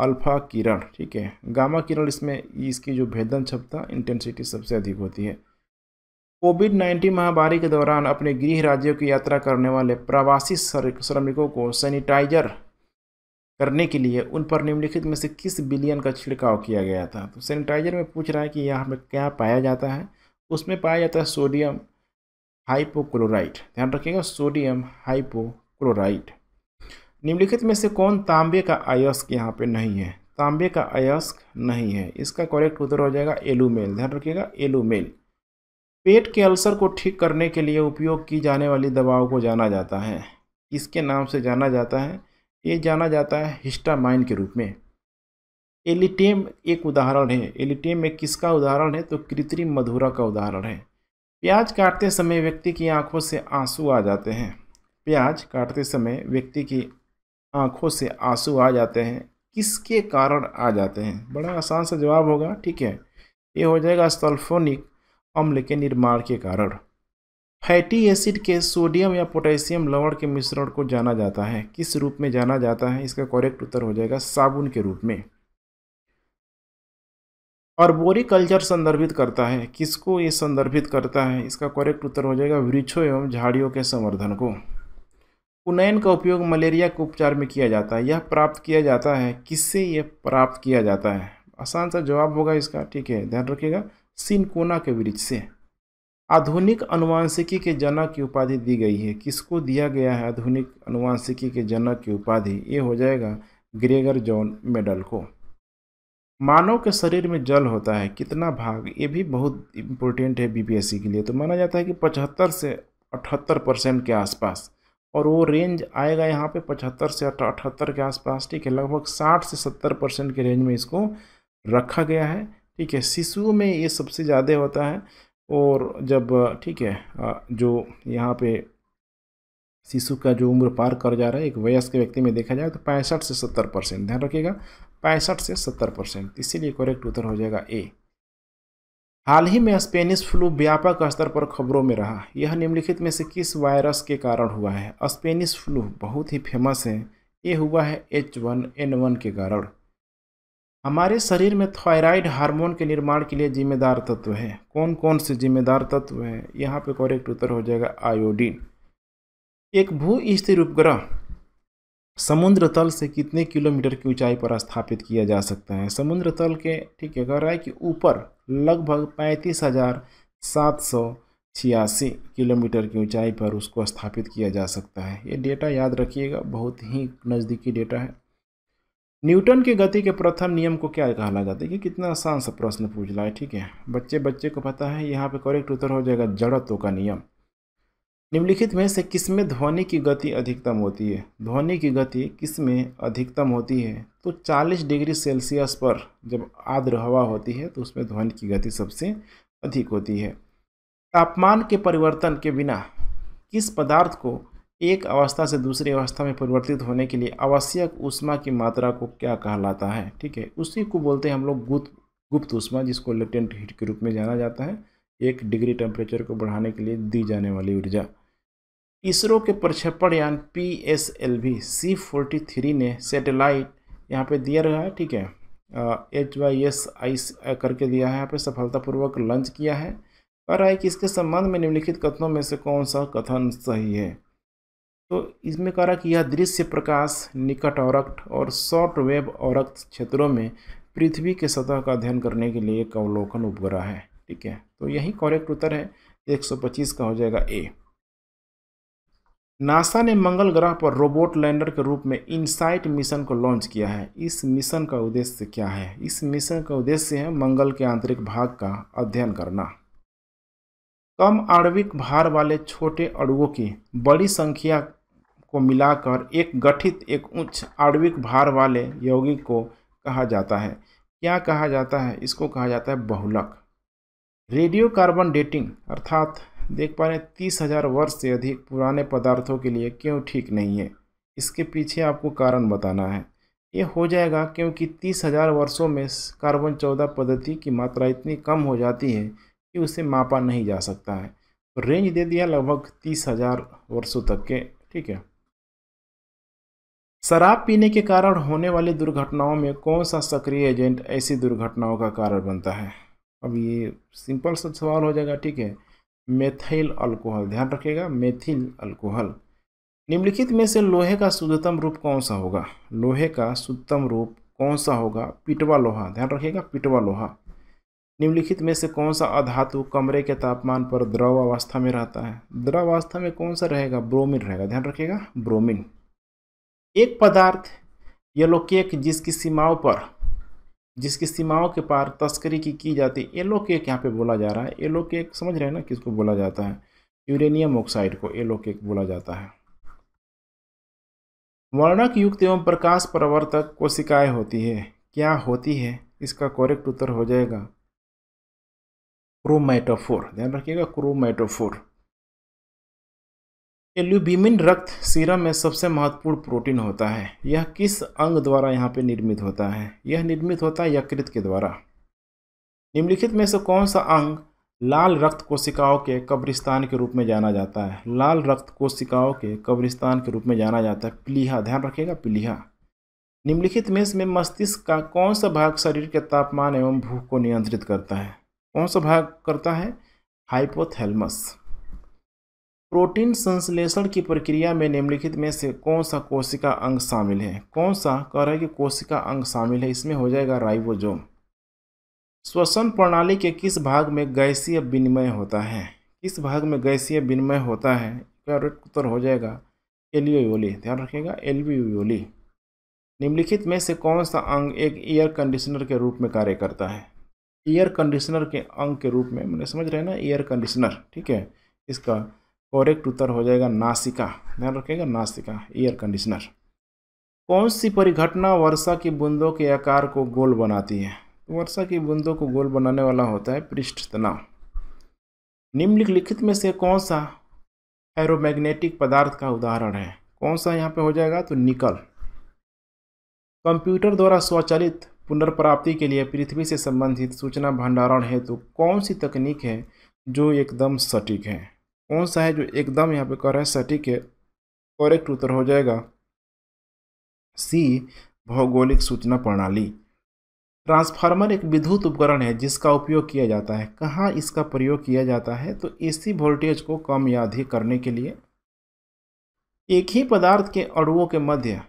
अल्फा किरण ठीक है गामा किरण इसमें इसकी जो भेदन क्षमता इंटेंसिटी सबसे अधिक होती है कोविड नाइन्टीन महामारी के दौरान अपने गृह राज्यों की यात्रा करने वाले प्रवासी श्रमिकों को सैनिटाइजर करने के लिए उन पर निम्नलिखित में से किस बिलियन का छिड़काव किया गया था तो सैनिटाइजर में पूछ रहा है कि यहाँ पर क्या पाया जाता है उसमें पाया जाता है सोडियम हाइपोक्लोराइट ध्यान रखिएगा सोडियम हाइपोक्लोराइट निम्नलिखित में से कौन तांबे का अयस्क यहाँ पे नहीं है तांबे का अयस्क नहीं है इसका करेक्ट उत्तर हो जाएगा एलुमेल ध्यान रखिएगा एलुमेल पेट के अल्सर को ठीक करने के लिए उपयोग की जाने वाली दवाओं को जाना जाता है इसके नाम से जाना जाता है ये जाना जाता है हिस्टामाइन के रूप में एलिटेम एक उदाहरण है एलिटेम में किसका उदाहरण है तो कृत्रिम मधुरा का उदाहरण है प्याज काटते समय व्यक्ति की आंखों से आंसू आ जाते हैं प्याज काटते समय व्यक्ति की आंखों से आंसू आ जाते हैं किसके कारण आ जाते हैं बड़ा आसान सा जवाब होगा ठीक है ये हो जाएगा सल्फोनिक अम्ल के निर्माण के कारण फैटी एसिड के सोडियम या पोटेशियम लवण के मिश्रण को जाना जाता है किस रूप में जाना जाता है इसका करेक्ट उत्तर हो जाएगा साबुन के रूप में कल्चर संदर्भित करता है किसको ये संदर्भित करता है इसका करेक्ट उत्तर हो जाएगा वृक्षों एवं झाड़ियों के संवर्धन को उन्नयन का उपयोग मलेरिया के उपचार में किया जाता है यह प्राप्त किया जाता है किससे यह प्राप्त किया जाता है आसान सा जवाब होगा इसका ठीक है ध्यान रखिएगा सिनकोना के वृक्ष से आधुनिक अनुवांशिकी के जनक की उपाधि दी गई है किसको दिया गया है आधुनिक अनुवांशिकी के जनक की उपाधि ये हो जाएगा ग्रेगर जॉन मेडल को मानव के शरीर में जल होता है कितना भाग ये भी बहुत इम्पोर्टेंट है बीपीएससी के लिए तो माना जाता है कि पचहत्तर से अठहत्तर परसेंट के आसपास और वो रेंज आएगा यहाँ पे पचहत्तर से अठहत्तर के आसपास ठीक है लगभग साठ से सत्तर परसेंट के रेंज में इसको रखा गया है ठीक है शिशुओं में ये सबसे ज़्यादा होता है और जब ठीक है जो यहाँ पे शिशु का जो उम्र पार कर जा रहा है एक वयस्क व्यक्ति में देखा जाए तो पैंसठ से सत्तर परसेंट ध्यान रखिएगा पैंसठ से सत्तर परसेंट इसीलिए करेक्ट उत्तर हो जाएगा ए हाल ही में स्पेनिश फ्लू व्यापक स्तर पर खबरों में रहा यह निम्नलिखित में से किस वायरस के कारण हुआ है स्पेनिश फ्लू बहुत ही फेमस है ये हुआ है एच वन एन वन के कारण हमारे शरीर में थायराइड हार्मोन के निर्माण के लिए जिम्मेदार तत्व है कौन कौन से जिम्मेदार तत्व हैं यहाँ पे करेक्ट उत्तर हो जाएगा आयोडीन एक भू स्थिर उपग्रह समुद्र तल से कितने किलोमीटर की ऊंचाई पर स्थापित किया जा सकता है समुद्र तल के ठीक है कह रहा है कि ऊपर लगभग पैंतीस हज़ार सात सौ छियासी किलोमीटर की ऊंचाई पर उसको स्थापित किया जा सकता है ये डेटा याद रखिएगा बहुत ही नज़दीकी डेटा है न्यूटन के गति के प्रथम नियम को क्या कहा जाता है कि कितना आसान सा प्रश्न पूछ रहा है ठीक है बच्चे बच्चे को पता है यहाँ पे करेक्ट उत्तर हो जाएगा जड़त्व का नियम निम्नलिखित में से किसमें ध्वनि की गति अधिकतम होती है ध्वनि की गति किसमें अधिकतम होती है तो 40 डिग्री सेल्सियस पर जब आर्द्र हवा होती है तो उसमें ध्वनि की गति सबसे अधिक होती है तापमान के परिवर्तन के बिना किस पदार्थ को एक अवस्था से दूसरी अवस्था में परिवर्तित होने के लिए आवश्यक ऊष्मा की मात्रा को क्या कहलाता है ठीक है उसी को बोलते हैं हम लोग गुप्त गुप्त ऊष्मा जिसको लेटेंट हीट के रूप में जाना जाता है एक डिग्री टेम्परेचर को बढ़ाने के लिए दी जाने वाली ऊर्जा इसरो के प्रक्षेपण यान P S L V C forty three ने सेटेलाइट यहाँ पे दिया रहा है ठीक है एच वाई एस आई करके दिया है यहाँ पे सफलतापूर्वक लॉन्च किया है कह रहा है कि इसके संबंध में निम्नलिखित कथनों में से कौन सा कथन सही है तो इसमें कह रहा कि यह दृश्य प्रकाश निकट औरक्त और शॉर्ट वेब औरक्त क्षेत्रों में पृथ्वी के सतह का अध्ययन करने के लिए एक अवलोकन उपग्रह है ठीक है तो यही कॉरेक्ट उत्तर है 125 का हो जाएगा ए नासा ने मंगल ग्रह पर रोबोट लैंडर के रूप में इनसाइट मिशन को लॉन्च किया है इस मिशन का उद्देश्य क्या है इस मिशन का उद्देश्य है मंगल के आंतरिक भाग का अध्ययन करना कम आणविक भार वाले छोटे अड़ुओं की बड़ी संख्या को मिलाकर एक गठित एक उच्च आणविक भार वाले यौगिक को कहा जाता है क्या कहा जाता है इसको कहा जाता है बहुलक रेडियो कार्बन डेटिंग अर्थात देख पा रहे हैं तीस हज़ार वर्ष से अधिक पुराने पदार्थों के लिए क्यों ठीक नहीं है इसके पीछे आपको कारण बताना है ये हो जाएगा क्योंकि तीस हज़ार वर्षों में कार्बन चौदह पद्धति की मात्रा इतनी कम हो जाती है कि उसे मापा नहीं जा सकता है तो रेंज दे दिया लगभग तीस हज़ार वर्षों तक के ठीक है शराब पीने के कारण होने वाली दुर्घटनाओं में कौन सा सक्रिय एजेंट ऐसी दुर्घटनाओं का कारण बनता है अब ये सिंपल सा सवाल हो जाएगा ठीक है मेथिल अल्कोहल ध्यान रखिएगा मेथिल अल्कोहल निम्नलिखित में से लोहे का शुद्धतम रूप कौन सा होगा लोहे का शुद्धतम रूप कौन सा होगा पिटवा लोहा ध्यान रखिएगा पिटवा लोहा निम्नलिखित में से कौन सा अधातु कमरे के तापमान पर द्रव अवस्था में रहता है द्रव अवस्था में कौन सा रहेगा ब्रोमिन रहेगा ध्यान रखिएगा ब्रोमिन एक पदार्थ येलो केक जिसकी सीमाओं पर जिसकी सीमाओं के पार तस्करी की की जाती है एलो केक यहाँ पे बोला जा रहा है एलो केक समझ रहे हैं ना किसको बोला जाता है यूरेनियम ऑक्साइड को एलो केक बोला जाता है वर्णक युक्त एवं प्रकाश प्रवर्तक कोशिकाएं होती है क्या होती है इसका करेक्ट उत्तर हो जाएगा क्रोमैटोफोर ध्यान रखिएगा क्रोमैटोफोर एल्यूबिमिन रक्त सीरम में सबसे महत्वपूर्ण प्रोटीन होता है यह किस अंग द्वारा यहाँ पे निर्मित होता है यह निर्मित होता है यकृत के द्वारा निम्नलिखित में से कौन सा अंग लाल रक्त कोशिकाओं के कब्रिस्तान के रूप में जाना जाता है लाल रक्त कोशिकाओं के कब्रिस्तान के रूप में जाना जाता है पिलीहा ध्यान रखिएगा पिलीहा निम्नलिखित में इसमें मस्तिष्क का कौन सा भाग शरीर के तापमान एवं भूख को नियंत्रित करता है कौन सा भाग करता है हाइपोथैलमस प्रोटीन संश्लेषण की प्रक्रिया में निम्नलिखित में से कौन सा कोशिका अंग शामिल है कौन सा कह रहा है कि कोशिका अंग शामिल है इसमें हो जाएगा राइबोजोम श्वसन प्रणाली के किस भाग में गैसीय विनिमय होता है किस भाग में गैसीय विनिमय होता है उत्तर हो जाएगा एलियोली ध्यान रखिएगा एलवीओली निम्नलिखित में से कौन सा अंग एक एयर कंडीशनर के रूप में कार्य करता है एयर कंडीशनर के अंग के रूप में मैंने समझ रहे हैं ना एयर कंडीशनर ठीक है इसका करेक्ट उत्तर हो जाएगा नासिका ध्यान रखेगा नासिका एयर कंडीशनर कौन सी परिघटना वर्षा की बूंदों के आकार को गोल बनाती है वर्षा की बूंदों को गोल बनाने वाला होता है पृष्ठ तनाव निम्नलिखित में से कौन सा एरोमैग्नेटिक पदार्थ का उदाहरण है कौन सा यहाँ पे हो जाएगा तो निकल कंप्यूटर द्वारा स्वचालित पुनर्प्राप्ति के लिए पृथ्वी से संबंधित सूचना भंडारण हेतु तो कौन सी तकनीक है जो एकदम सटीक है कौन सा है जो एकदम यहाँ पे कह रहा है सटीक है करेक्ट उत्तर हो जाएगा सी भौगोलिक सूचना प्रणाली ट्रांसफार्मर एक विद्युत उपकरण है जिसका उपयोग किया जाता है कहाँ इसका प्रयोग किया जाता है तो एसी वोल्टेज को कम या अधिक करने के लिए एक ही पदार्थ के अड़ुओं के मध्य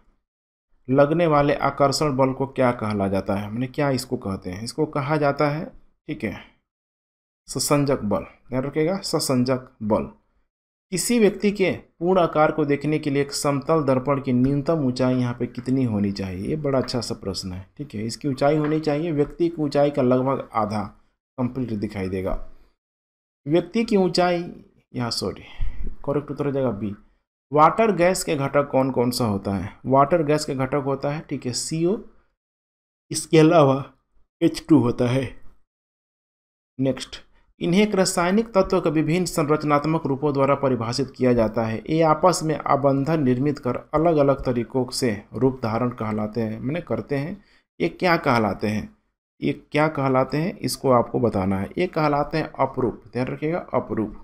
लगने वाले आकर्षण बल को क्या कहला जाता है मैंने क्या इसको कहते हैं इसको कहा जाता है ठीक है ससंजक बल ध्यान रखिएगा ससंजक बल किसी व्यक्ति के पूर्ण आकार को देखने के लिए एक समतल दर्पण की न्यूनतम ऊंचाई यहाँ पे कितनी होनी चाहिए ये बड़ा अच्छा सा प्रश्न है ठीक है इसकी ऊंचाई होनी चाहिए व्यक्ति की ऊंचाई का लगभग आधा कंप्लीट दिखाई देगा व्यक्ति की ऊंचाई यहाँ सॉरी करेक्ट उत्तर हो जाएगा बी वाटर गैस के घटक कौन कौन सा होता है वाटर गैस के घटक होता है ठीक है सी ओ इसके अलावा एच टू होता है नेक्स्ट इन्हें एक रासायनिक तत्व के विभिन्न संरचनात्मक रूपों द्वारा परिभाषित किया जाता है ये आपस में आबंधन निर्मित कर अलग अलग तरीकों से रूप धारण कहलाते हैं मैंने करते हैं ये क्या कहलाते हैं ये क्या कहलाते हैं इसको आपको बताना है ये कहलाते हैं अपरूप ध्यान रखिएगा अपरूप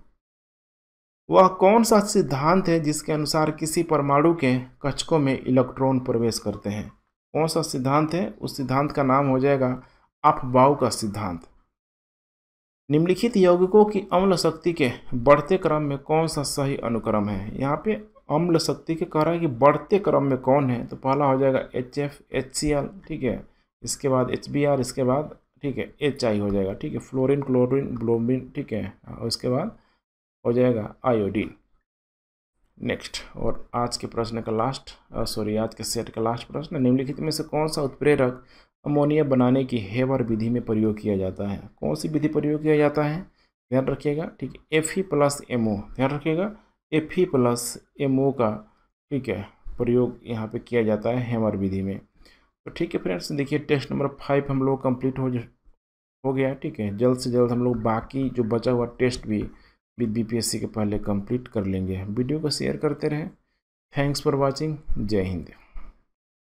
वह कौन सा सिद्धांत है जिसके अनुसार किसी परमाणु के कचकों में इलेक्ट्रॉन प्रवेश करते हैं कौन सा सिद्धांत है उस सिद्धांत का नाम हो जाएगा अफबाऊ का सिद्धांत निम्नलिखित यौगिकों की अम्ल शक्ति के बढ़ते क्रम में कौन सा सही अनुक्रम है यहाँ पे अम्ल शक्ति के कह रहा है कि बढ़ते क्रम में कौन है तो पहला हो जाएगा H F H C L ठीक है इसके बाद एच बी आर इसके बाद ठीक है एच आई हो जाएगा ठीक है फ्लोरिन क्लोरिन ब्लोमिन ठीक है और इसके बाद हो जाएगा आयोडीन नेक्स्ट और आज के प्रश्न का लास्ट सॉरी आज के सेट का लास्ट प्रश्न निम्नलिखित में से कौन सा उत्प्रेरक अमोनिया बनाने की हेवर विधि में प्रयोग किया जाता है कौन सी विधि प्रयोग किया जाता है ध्यान रखिएगा ठीक है F E plus M O ध्यान रखिएगा F E plus M O का ठीक है प्रयोग यहाँ पे किया जाता है हेमर विधि में तो ठीक है फ्रेंड्स देखिए टेस्ट नंबर फाइव हम लोग कंप्लीट हो हो गया ठीक है जल्द से जल्द हम लोग बाकी जो बचा हुआ टेस्ट भी सी के पहले कंप्लीट कर लेंगे वीडियो को शेयर करते रहें थैंक्स फॉर वॉचिंग जय हिंद